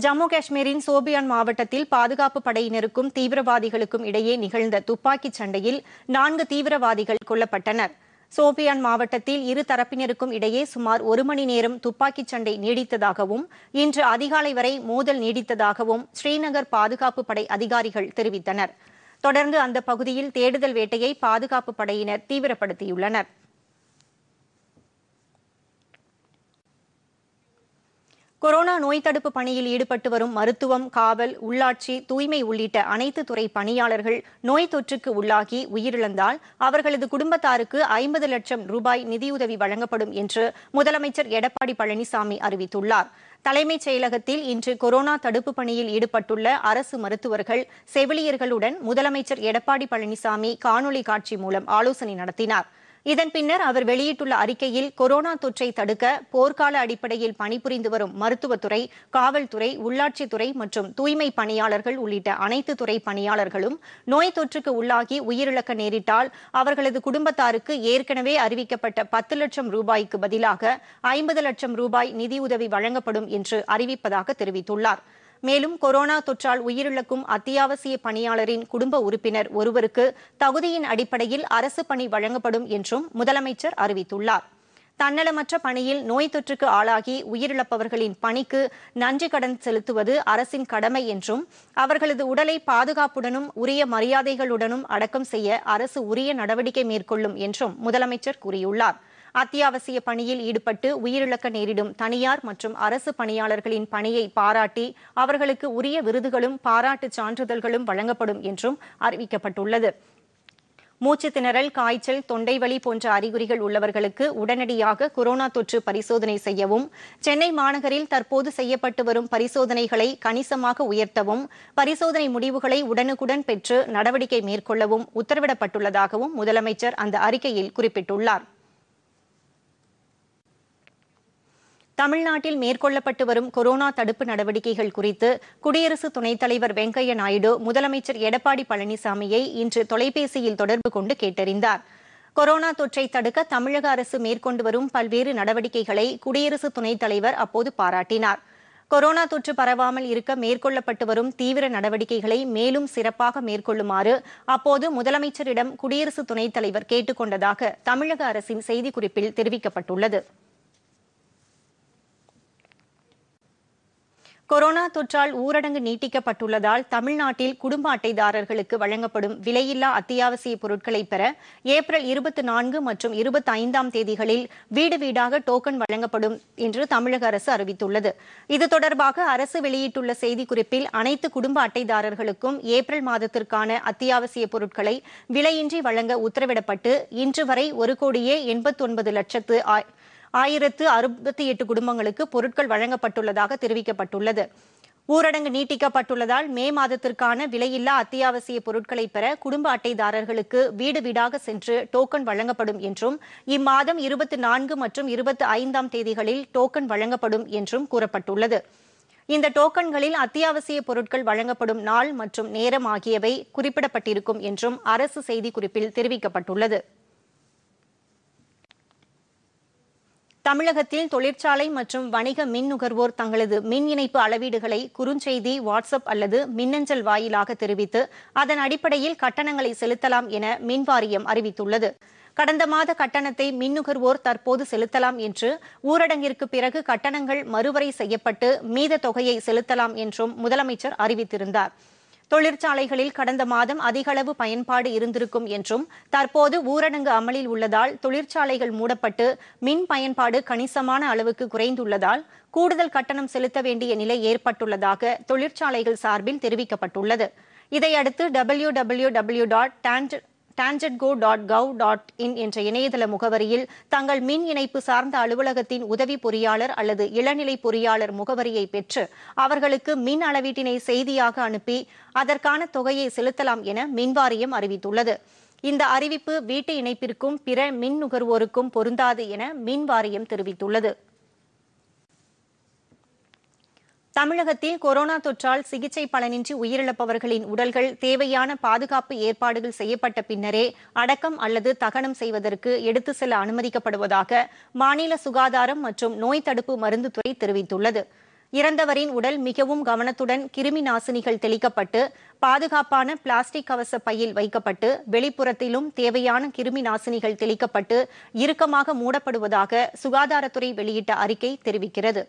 Speaker 1: ஜம்மு காஷ்மீரின் சோபியான் மாவட்டத்தில் பாதுகாப்பு படையினருக்கும் தீவிரவாதிகளுக்கும் இடையே நிகழ்ந்த துப்பாக்கிச் சண்டையில் நான்கு தீவிரவாதிகள் கொல்லப்பட்டனர் சோபியான் மாவட்டத்தில் இரு தரப்பினருக்கும் இடையே சுமார் ஒரு மணி நேரம் துப்பாக்கிச் சண்டை நீடித்ததாகவும் இன்று அதிகாலை வரை மோதல் நீடித்ததாகவும் ஸ்ரீநகர் பாதுகாப்பு படை அதிகாரிகள் தெரிவித்தனர் தொடர்ந்து அந்த பகுதியில் தேடுதல் வேட்டையை பாதுகாப்பு படையினர் தீவிரப்படுத்தியுள்ளனர் கொரோனா நோய் தடுப்பு பணியில் ஈடுபட்டு வரும் மருத்துவம் காவல் உள்ளாட்சி தூய்மை உள்ளிட்ட அனைத்து துறை பணியாளர்கள் நோய் தொற்றுக்கு உள்ளாகி உயிரிழந்தால் அவர்களது குடும்பத்தாருக்கு ஐம்பது லட்சம் ரூபாய் நிதியுதவி வழங்கப்படும் என்று முதலமைச்சர் எடப்பாடி பழனிசாமி அறிவித்துள்ளார் தலைமைச் செயலகத்தில் இன்று கொரோனா தடுப்பு பணியில் ஈடுபட்டுள்ள அரசு மருத்துவர்கள் செவிலியர்களுடன் முதலமைச்சர் எடப்பாடி பழனிசாமி காணொலி காட்சி மூலம் ஆலோசனை நடத்தினாா் இதன் பின்னர் அவர் வெளியிட்டுள்ள அறிக்கையில் கொரோனா தொற்றை தடுக்க போர்க்கால அடிப்படையில் பணிபுரிந்து வரும் மருத்துவத்துறை காவல்துறை உள்ளாட்சித்துறை மற்றும் தூய்மை பணியாளர்கள் உள்ளிட்ட அனைத்து துறை பணியாளர்களும் நோய் தொற்றுக்கு உள்ளாகி உயிரிழக்க நேரிட்டால் அவர்களது குடும்பத்தாருக்கு ஏற்கனவே அறிவிக்கப்பட்ட பத்து லட்சம் ரூபாய்க்கு பதிலாக ஐம்பது லட்சம் ரூபாய் நிதியுதவி வழங்கப்படும் என்று அறிவிப்பதாக தெரிவித்துள்ளாா் மேலும் கொரோனா தொற்றால் உயிரிழக்கும் அத்தியாவசிய பணியாளரின் குடும்ப உறுப்பினர் ஒருவருக்கு தகுதியின் அடிப்படையில் அரசு பணி வழங்கப்படும் என்றும் முதலமைச்சர் அறிவித்துள்ளார் தன்னலமற்ற பணியில் நோய் தொற்றுக்கு ஆளாகி உயிரிழப்பவர்களின் பணிக்கு நன்றி கடன் செலுத்துவது அரசின் கடமை என்றும் அவர்களது உடலை பாதுகாப்புடனும் உரிய மரியாதைகளுடனும் அடக்கம் செய்ய அரசு உரிய நடவடிக்கை மேற்கொள்ளும் என்றும் முதலமைச்சர் கூறியுள்ளார் அத்தியாவசிய பணியில் ஈடுபட்டு உயிரிழக்க நேரிடும் தனியார் மற்றும் அரசு பணியாளர்களின் பணியை பாராட்டி அவர்களுக்கு உரிய விருதுகளும் பாராட்டு சான்றிதழ்களும் வழங்கப்படும் என்றும் அறிவிக்கப்பட்டுள்ளது மூச்சு திணறல் காய்ச்சல் தொண்டைவலி போன்ற அறிகுறிகள் உள்ளவர்களுக்கு உடனடியாக கொரோனா தொற்று பரிசோதனை செய்யவும் சென்னை மாநகரில் தற்போது செய்யப்பட்டு வரும் பரிசோதனைகளை கணிசமாக உயர்த்தவும் பரிசோதனை முடிவுகளை உடனுக்குடன் பெற்று நடவடிக்கை மேற்கொள்ளவும் உத்தரவிடப்பட்டுள்ளதாகவும் முதலமைச்சர் அந்த அறிக்கையில் குறிப்பிட்டுள்ளாா் தமிழ்நாட்டில் மேற்கொள்ளப்பட்டு வரும் கொரோனா தடுப்பு நடவடிக்கைகள் குறித்து குடியரசு துணைத் தலைவர் வெங்கையா நாயுடு முதலமைச்சர் எடப்பாடி பழனிசாமியை இன்று தொலைபேசியில் தொடர்பு கொண்டு கேட்டறிந்தார் கொரோனா தொற்றை தடுக்க தமிழக அரசு மேற்கொண்டு வரும் பல்வேறு நடவடிக்கைகளை குடியரசு துணைத் தலைவர் அப்போது பாராட்டினார் கொரோனா தொற்று பரவாமல் இருக்க மேற்கொள்ளப்பட்டு வரும் தீவிர நடவடிக்கைகளை மேலும் சிறப்பாக மேற்கொள்ளுமாறு அப்போது முதலமைச்சரிடம் குடியரசு துணைத் தலைவர் கொண்டதாக தமிழக அரசின் செய்திக்குறிப்பில் தெரிவிக்கப்பட்டுள்ளது கொரோனா தொற்றால் ஊரடங்கு நீட்டிக்கப்பட்டுள்ளதால் தமிழ்நாட்டில் குடும்ப அட்டைதாரர்களுக்கு வழங்கப்படும் விலையில்லா அத்தியாவசிய பொருட்களை பெற ஏப்ரல் இருபத்தி நான்கு மற்றும் இருபத்தி ஐந்தாம் தேதிகளில் வீடு வீடாக டோக்கன் வழங்கப்படும் என்று தமிழக அரசு அறிவித்துள்ளது இது தொடர்பாக அரசு வெளியிட்டுள்ள செய்திக்குறிப்பில் அனைத்து குடும்ப அட்டைதாரர்களுக்கும் ஏப்ரல் மாதத்திற்கான அத்தியாவசிய பொருட்களை விலையின்றி வழங்க உத்தரவிடப்பட்டு இன்று வரை ஒரு கோடியே எண்பத்தொன்பது லட்சத்து ஆயிரத்து அறுபத்தி எட்டு குடும்பங்களுக்கு பொருட்கள் வழங்கப்பட்டுள்ளதாக தெரிவிக்கப்பட்டுள்ளது ஊரடங்கு நீட்டிக்கப்பட்டுள்ளதால் மே மாதத்திற்கான விலையில்லா அத்தியாவசிய பொருட்களை பெற குடும்ப அட்டைதாரர்களுக்கு வீடு வீடாக சென்று டோக்கன் வழங்கப்படும் என்றும் இம்மாதம் இருபத்தி நான்கு மற்றும் இருபத்தி ஐந்தாம் தேதிகளில் டோக்கன் வழங்கப்படும் என்றும் கூறப்பட்டுள்ளது இந்த டோக்கன்களில் அத்தியாவசிய பொருட்கள் வழங்கப்படும் நாள் மற்றும் நேரம் ஆகியவை குறிப்பிடப்பட்டிருக்கும் என்றும் அரசு செய்திக்குறிப்பில் தெரிவிக்கப்பட்டுள்ளது தமிழகத்தில் தொழிற்சாலை மற்றும் வணிக மின் நுகர்வோர் தங்களது மின் இணைப்பு அளவீடுகளை குறுஞ்செய்தி வாட்ஸ்அப் அல்லது மின்னஞ்சல் வாயிலாக தெரிவித்து அதன் அடிப்படையில் கட்டணங்களை செலுத்தலாம் என மின் வாரியம் அறிவித்துள்ளது கடந்த மாத கட்டணத்தை மின் நுகர்வோர் தற்போது செலுத்தலாம் என்று ஊரடங்கிற்கு பிறகு கட்டணங்கள் மறுவரை செய்யப்பட்டு மீத தொகையை செலுத்தலாம் என்றும் முதலமைச்சர் அறிவித்திருந்தாா் தொழிற்சாலைகளில் கடந்த மாதம் அதிகளவு பயன்பாடு இருந்திருக்கும் என்றும் தற்போது ஊரடங்கு அமலில் உள்ளதால் தொழிற்சாலைகள் மூடப்பட்டு மின் பயன்பாடு கணிசமான அளவுக்கு குறைந்துள்ளதால் கூடுதல் கட்டணம் செலுத்த வேண்டிய நிலை ஏற்பட்டுள்ளதாக தொழிற்சாலைகள் சார்பில் தெரிவிக்கப்பட்டுள்ளது இதையடுத்து W W W dot TANGEDCO dot gov dot in என்ற இணையதள முகவரியில் தங்கள் மின் இணைப்பு சார்ந்த அலுவலகத்தின் உதவி பொறியாளர் அல்லது இளநிலை பொறியாளர் முகவரியை பெற்று அவர்களுக்கு மின் அளவீட்டினை செய்தியாக அனுப்பி அதற்கான தொகையை செலுத்தலாம் என மின்வாரியம் அறிவித்துள்ளது இந்த அறிவிப்பு வீட்டு இணைப்பிற்கும் பிற மின் நுகர்வோருக்கும் பொருந்தாது என மின்வாரியம் தெரிவித்துள்ளது தமிழகத்தில் கொரோனா தொற்றால் சிகிச்சை பலனின்றி உயிரிழப்பவர்களின் உடல்கள் தேவையான பாதுகாப்பு ஏற்பாடுகள் செய்யப்பட்ட பின்னரே அடக்கம் அல்லது தகனம் செய்வதற்கு எடுத்து செல்ல அனுமதிக்கப்படுவதாக மாநில சுகாதாரம் மற்றும் நோய் தடுப்பு மருந்துத்துறை தெரிவித்துள்ளது இறந்தவரின் உடல் மிகவும் கவனத்துடன் கிருமி நாசினிகள் தெளிக்கப்பட்டு பாதுகாப்பான பிளாஸ்டிக் கவச பையில் வைக்கப்பட்டு வெளிப்புறத்திலும் தேவையான கிருமி நாசினிகள் தெளிக்கப்பட்டு இறுக்கமாக மூடப்படுவதாக சுகாதாரத்துறை வெளியிட்ட அறிக்கை தெரிவிக்கிறது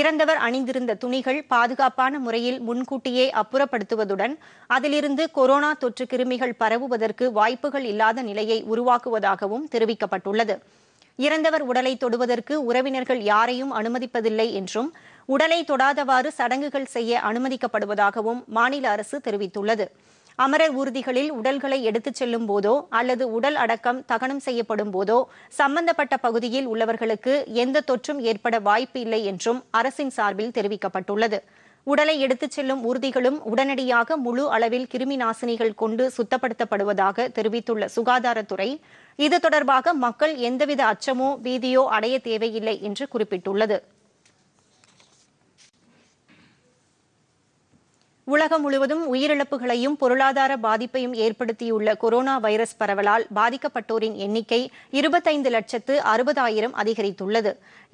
Speaker 1: இறந்தவர் அணிந்திருந்த துணிகள் பாதுகாப்பான முறையில் முன்கூட்டியே அப்புறப்படுத்துவதுடன் அதிலிருந்து கொரோனா தொற்று கிருமிகள் பரவுவதற்கு வாய்ப்புகள் இல்லாத நிலையை உருவாக்குவதாகவும் தெரிவிக்கப்பட்டுள்ளது இறந்தவர் உடலை தொடுவதற்கு உறவினர்கள் யாரையும் அனுமதிப்பதில்லை என்றும் உடலை தொடாதவாறு சடங்குகள் செய்ய அனுமதிக்கப்படுவதாகவும் மாநில அரசு தெரிவித்துள்ளது அமரர் ஊர்திகளில் உடல்களை எடுத்துச் செல்லும் போதோ அல்லது உடல் அடக்கம் தகனம் செய்யப்படும் போதோ சம்பந்தப்பட்ட பகுதியில் உள்ளவர்களுக்கு எந்த தொற்றும் ஏற்பட வாய்ப்பு இல்லை என்றும் அரசின் சார்பில் தெரிவிக்கப்பட்டுள்ளது உடலை எடுத்துச் செல்லும் ஊர்திகளும் உடனடியாக முழு அளவில் கிருமி நாசினிகள் கொண்டு சுத்தப்படுத்தப்படுவதாக தெரிவித்துள்ள சுகாதாரத்துறை இது தொடர்பாக மக்கள் எந்தவித அச்சமோ வீதியோ அடைய தேவையில்லை என்று குறிப்பிட்டுள்ளது உலகம் முழுவதும் உயிரிழப்புகளையும் பொருளாதார பாதிப்பையும் ஏற்படுத்தியுள்ள கொரோனா வைரஸ் பரவலால் பாதிக்கப்பட்டோரின் எண்ணிக்கை இருபத்தைந்து லட்சத்து அறுபதாயிரம் அதிகரித்துள்ளது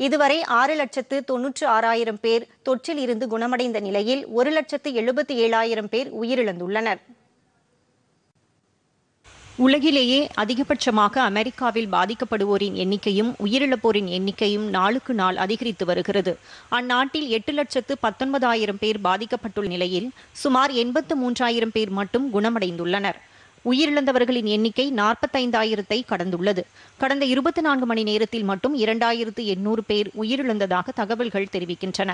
Speaker 1: இதுவரை ஆறு லட்சத்து தொன்னூற்று ஆறாயிரம் பேர் தொற்றில் இருந்து குணமடைந்த நிலையில் ஒரு லட்சத்து எழுபத்தி ஏழாயிரம் பேர் உயிரிழந்துள்ளனர் உலகிலேயே அதிகபட்சமாக அமெரிக்காவில் பாதிக்கப்படுவோரின் எண்ணிக்கையும் உயிரிழப்போரின் எண்ணிக்கையும் நாளுக்கு நாள் அதிகரித்து வருகிறது அந்நாட்டில் எட்டு லட்சத்து பத்தொன்பதாயிரம் பேர் பாதிக்கப்பட்டுள்ள நிலையில் சுமார் எண்பத்து மூன்றாயிரம் பேர் மட்டும் குணமடைந்துள்ளனர் உயிரிழந்தவர்களின் எண்ணிக்கை நாற்பத்தைந்தாயிரத்தை கடந்துள்ளது கடந்த இருபத்தி நான்கு மணி நேரத்தில் மட்டும் இரண்டாயிரத்து எண்ணூறு பேர் உயிரிழந்ததாக தகவல்கள் தெரிவிக்கின்றன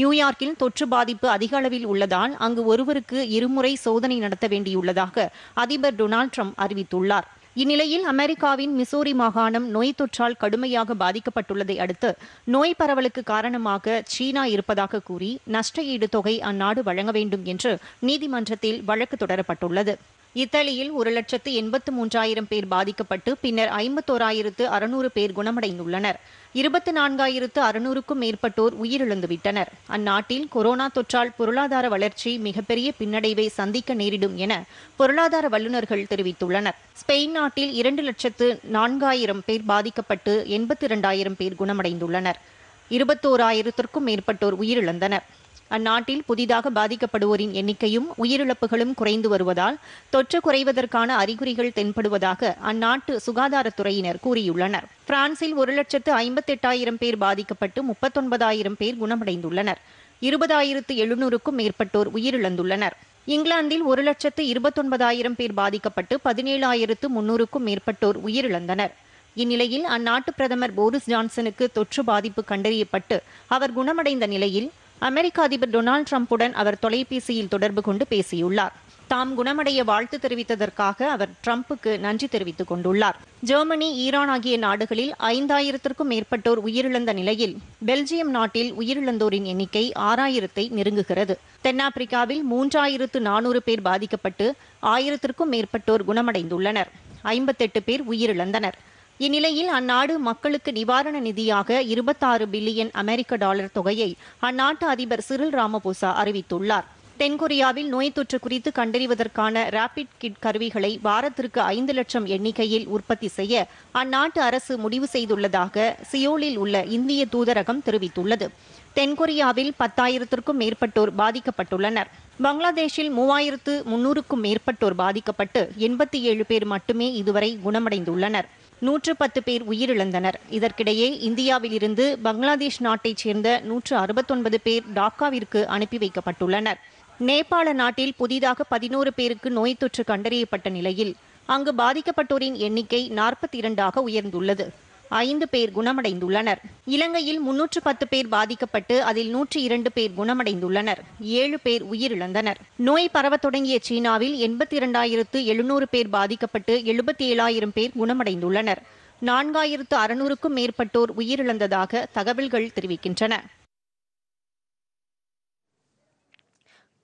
Speaker 1: நியூயார்க்கில் தொற்று பாதிப்பு அதிக அளவில் உள்ளதால் அங்கு ஒருவருக்கு இருமுறை சோதனை நடத்த வேண்டியுள்ளதாக அதிபர் டொனால்ட் ட்ரம்ப் அறிவித்துள்ளார் இந்நிலையில் அமெரிக்காவின் மிசோரி மாகாணம் நோய் தொற்றால் கடுமையாக பாதிக்கப்பட்டுள்ளதை அடுத்து நோய் பரவலுக்கு காரணமாக சீனா இருப்பதாக கூறி நஷ்ட ஈடு தொகை அந்நாடு வழங்க வேண்டும் என்று நீதிமன்றத்தில் வழக்கு தொடரப்பட்டுள்ளது இத்தாலியில் ஒரு லட்சத்து எண்பத்து மூன்றாயிரம் பேர் பாதிக்கப்பட்டு பின்னர் ஐம்பத்தோராயிரத்து அறுநூறு பேர் குணமடைந்துள்ளனர் இருபத்தி நான்காயிரத்து அறுநூறுக்கும் மேற்பட்டோர் உயிரிழந்துவிட்டனர் அந்நாட்டில் கொரோனா தொற்றால் பொருளாதார வளர்ச்சி மிகப்பெரிய பின்னடைவை சந்திக்க நேரிடும் என பொருளாதார வல்லுநர்கள் தெரிவித்துள்ளனர் ஸ்பெயின் நாட்டில் இரண்டு லட்சத்து நான்காயிரம் பேர் பாதிக்கப்பட்டு எண்பத்தி இரண்டாயிரம் பேர் குணமடைந்துள்ளனர் இருபத்தோராயிரத்திற்கும் மேற்பட்டோர் உயிரிழந்தனர் அந்நாட்டில் புதிதாக பாதிக்கப்படுவோரின் எண்ணிக்கையும் உயிரிழப்புகளும் குறைந்து வருவதால் தொற்று குறைவதற்கான அறிகுறிகள் தென்படுவதாக அந்நாட்டு சுகாதாரத்துறையினர் கூறியுள்ளனர் பிரான்சில் ஒரு லட்சத்து ஐம்பத்தெட்டாயிரம் பேர் பாதிக்கப்பட்டு முப்பத்தொன்பதாயிரம் பேர் குணமடைந்துள்ளனர் இருபதாயிரத்து எழுநூறுக்கும் மேற்பட்டோர் உயிரிழந்துள்ளனர் இங்கிலாந்தில் ஒரு லட்சத்து இருபத்தொன்பதாயிரம் பேர் பாதிக்கப்பட்டு பதினேழாயிரத்து முன்னூறுக்கும் மேற்பட்டோர் உயிரிழந்தனர் இந்நிலையில் அந்நாட்டு பிரதமர் போரிஸ் ஜான்சனுக்கு தொற்று பாதிப்பு கண்டறியப்பட்டு அவர் குணமடைந்த நிலையில் அமெரிக்க அதிபர் டொனால்டு ட்ரம்ப்புடன் அவர் தொலைபேசியில் தொடர்பு கொண்டு பேசியுள்ளார் தாம் குணமடைய வாழ்த்து தெரிவித்ததற்காக அவர் டிரம்புக்கு நன்றி தெரிவித்துக் கொண்டுள்ளார் ஜெர்மனி ஈரான் ஆகிய நாடுகளில் ஐந்தாயிரத்திற்கும் மேற்பட்டோர் உயிரிழந்த நிலையில் பெல்ஜியம் நாட்டில் உயிரிழந்தோரின் எண்ணிக்கை ஆறாயிரத்தை நெருங்குகிறது தென்னாப்பிரிக்காவில் மூன்றாயிரத்து நானூறு பேர் பாதிக்கப்பட்டு ஆயிரத்திற்கும் மேற்பட்டோர் குணமடைந்துள்ளனர் ஐம்பத்தெட்டு பேர் உயிரிழந்தனர் இந்நிலையில் அந்நாடு மக்களுக்கு நிவாரண நிதியாக இருபத்தாறு பில்லியன் அமெரிக்க டாலர் தொகையை அந்நாட்டு அதிபர் சிறில் ராமபோசா அறிவித்துள்ளார் தென்கொரியாவில் நோய் தொற்று குறித்து கண்டறிவதற்கான ராபிட் கிட் கருவிகளை வாரத்திற்கு ஐந்து லட்சம் எண்ணிக்கையில் உற்பத்தி செய்ய அந்நாட்டு அரசு முடிவு செய்துள்ளதாக சியோலில் உள்ள இந்திய தூதரகம் தெரிவித்துள்ளது தென்கொரியாவில் பத்தாயிரத்திற்கும் மேற்பட்டோர் பாதிக்கப்பட்டுள்ளனர் பங்களாதேஷில் மூவாயிரத்து முன்னூறுக்கும் மேற்பட்டோர் பாதிக்கப்பட்டு எண்பத்தி ஏழு பேர் மட்டுமே இதுவரை குணமடைந்துள்ளனர் நூற்று பத்து பேர் உயிரிழந்தனர் இதற்கிடையே இந்தியாவிலிருந்து பங்களாதேஷ் நாட்டைச் சேர்ந்த நூற்று அறுபத்தொன்பது பேர் டாக்காவிற்கு அனுப்பி வைக்கப்பட்டுள்ளனர் நேபாள நாட்டில் புதிதாக பதினோரு பேருக்கு நோய் தொற்று கண்டறியப்பட்ட நிலையில் அங்கு பாதிக்கப்பட்டோரின் எண்ணிக்கை நாற்பத்தி இரண்டாக உயர்ந்துள்ளது ஐந்து பேர் குணமடைந்துள்ளனர் இலங்கையில் முன்னூற்று பத்து பேர் பாதிக்கப்பட்டு அதில் நூற்றி இரண்டு பேர் குணமடைந்துள்ளனர் ஏழு பேர் உயிரிழந்தனர் நோய் பரவத் தொடங்கிய சீனாவில் எண்பத்தி இரண்டாயிரத்து எழுநூறு பேர் பாதிக்கப்பட்டு எழுபத்தி ஏழாயிரம் பேர் குணமடைந்துள்ளனர் நான்காயிரத்து அறுநூறுக்கும் மேற்பட்டோர் உயிரிழந்ததாக தகவல்கள் தெரிவிக்கின்றன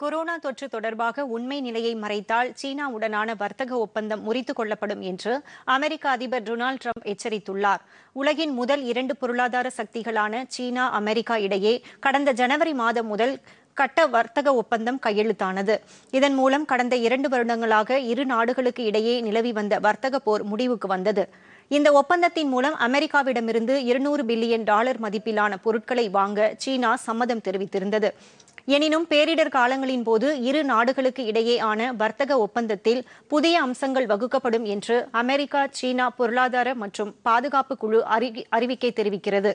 Speaker 1: கொரோனா தொற்று தொடர்பாக உண்மை நிலையை மறைத்தால் சீனாவுடனான வர்த்தக ஒப்பந்தம் முறித்து கொள்ளப்படும் என்று அமெரிக்க அதிபர் டொனால்டு ட்ரம்ப் எச்சரித்துள்ளார் உலகின் முதல் இரண்டு பொருளாதார சக்திகளான சீனா அமெரிக்கா இடையே கடந்த ஜனவரி மாதம் முதல் கட்ட வர்த்தக ஒப்பந்தம் கையெழுத்தானது இதன் மூலம் கடந்த இரண்டு வருடங்களாக இரு நாடுகளுக்கு இடையே நிலவி வந்த வர்த்தக போர் முடிவுக்கு வந்தது இந்த ஒப்பந்தத்தின் மூலம் அமெரிக்காவிடமிருந்து இருநூறு பில்லியன் டாலர் மதிப்பிலான பொருட்களை வாங்க சீனா சம்மதம் தெரிவித்திருந்தது எனினும் பேரிடர் காலங்களின் போது இரு நாடுகளுக்கு இடையேயான வர்த்தக ஒப்பந்தத்தில் புதிய அம்சங்கள் வகுக்கப்படும் என்று அமெரிக்கா சீனா பொருளாதார மற்றும் பாதுகாப்பு குழு அறிவிக்கை தெரிவிக்கிறது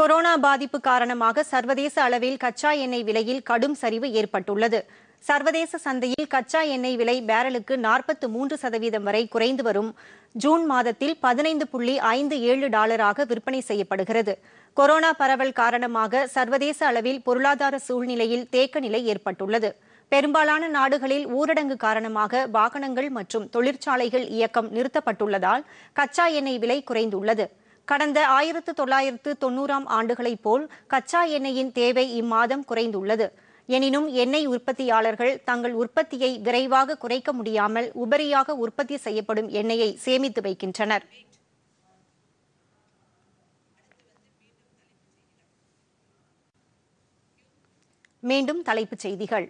Speaker 1: கொரோனா பாதிப்பு காரணமாக சர்வதேச அளவில் கச்சா எண்ணெய் விலையில் கடும் சரிவு ஏற்பட்டுள்ளது சர்வதேச சந்தையில் கச்சா எண்ணெய் விலை பேரலுக்கு நாற்பத்து மூன்று சதவீதம் வரை குறைந்து வரும் ஜூன் மாதத்தில் பதினைந்து புள்ளி ஐந்து ஏழு டாலராக விற்பனை செய்யப்படுகிறது கொரோனா பரவல் காரணமாக சர்வதேச அளவில் பொருளாதார சூழ்நிலையில் தேக்க நிலை ஏற்பட்டுள்ளது பெரும்பாலான நாடுகளில் ஊரடங்கு காரணமாக வாகனங்கள் மற்றும் தொழிற்சாலைகள் இயக்கம் நிறுத்தப்பட்டுள்ளதால் கச்சா எண்ணெய் விலை குறைந்துள்ளது கடந்த ஆயிரத்து தொள்ளாயிரத்து தொன்னூறாம் ஆண்டுகளைப் போல் கச்சா எண்ணெயின் தேவை இம்மாதம் குறைந்துள்ளது எனினும் எண்ணெய் உற்பத்தியாளர்கள் தங்கள் உற்பத்தியை விரைவாக குறைக்க முடியாமல் உபரியாக உற்பத்தி செய்யப்படும் எண்ணெயை சேமித்து வைக்கின்றனர் மீண்டும் தலைப்புச் செய்திகள்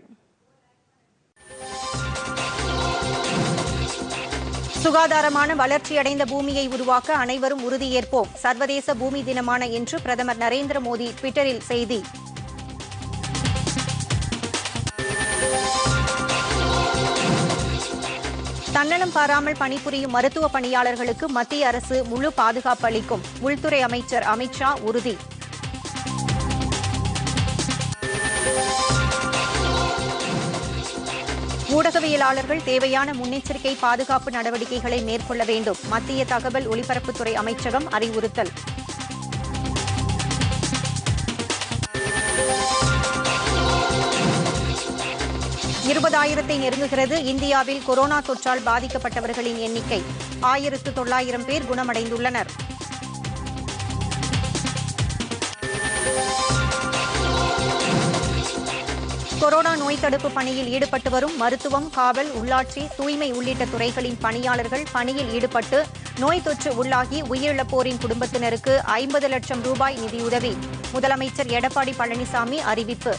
Speaker 1: சுகாதாரமான வளர்ச்சியடைந்த பூமியை உருவாக்க அனைவரும் உறுதியேற்போம் சர்வதேச பூமி தினமான என்று பிரதமர் நரேந்திர மோடி ட்விட்டரில் செய்தி தன்னலம் பாராமல் பணிபுரியும் மருத்துவ பணியாளர்களுக்கு மத்திய அரசு முழு பாதுகாப்பு அளிக்கும் உள்துறை அமைச்சர் அமித்ஷா உறுதி ஊடகவியலாளர்கள் தேவையான முன்னெச்சரிக்கை பாதுகாப்பு நடவடிக்கைகளை மேற்கொள்ள வேண்டும் மத்திய தகவல் ஒலிபரப்புத்துறை அமைச்சகம் அறிவுறுத்தல் இருபதாயிரத்தை நெருங்குகிறது இந்தியாவில் கொரோனா தொற்றால் பாதிக்கப்பட்டவர்களின் எண்ணிக்கை ஆயிரத்து தொள்ளாயிரம் பேர் குணமடைந்துள்ளனர் கொரோனா நோய் தடுப்பு பணியில் ஈடுபட்டு வரும் மருத்துவம் காவல் உள்ளாட்சி தூய்மை உள்ளிட்ட துறைகளின் பணியாளர்கள் பணியில் ஈடுபட்டு நோய் தொற்று உள்ளாகி உயிரிழப்போரின் குடும்பத்தினருக்கு ஐம்பது லட்சம் ரூபாய் நிதியுதவி முதலமைச்சர் எடப்பாடி பழனிசாமி அறிவிப்பு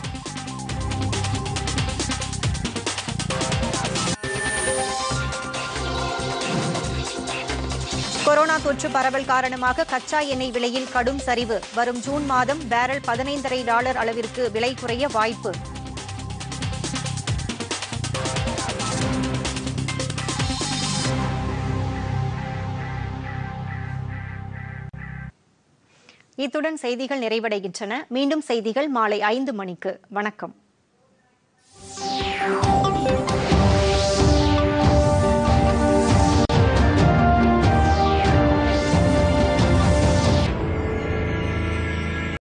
Speaker 1: கொரோனா தொற்று பரவல் காரணமாக கச்சா எண்ணெய் விலையில் கடும் சரிவு வரும் ஜூன் மாதம் பேரல் பதினைந்தரை டாலர் அளவிற்கு விலை குறைய வாய்ப்பு இத்துடன் செய்திகள் நிறைவடைகின்றன மீண்டும் செய்திகள் மாலை ஐந்து மணிக்கு வணக்கம்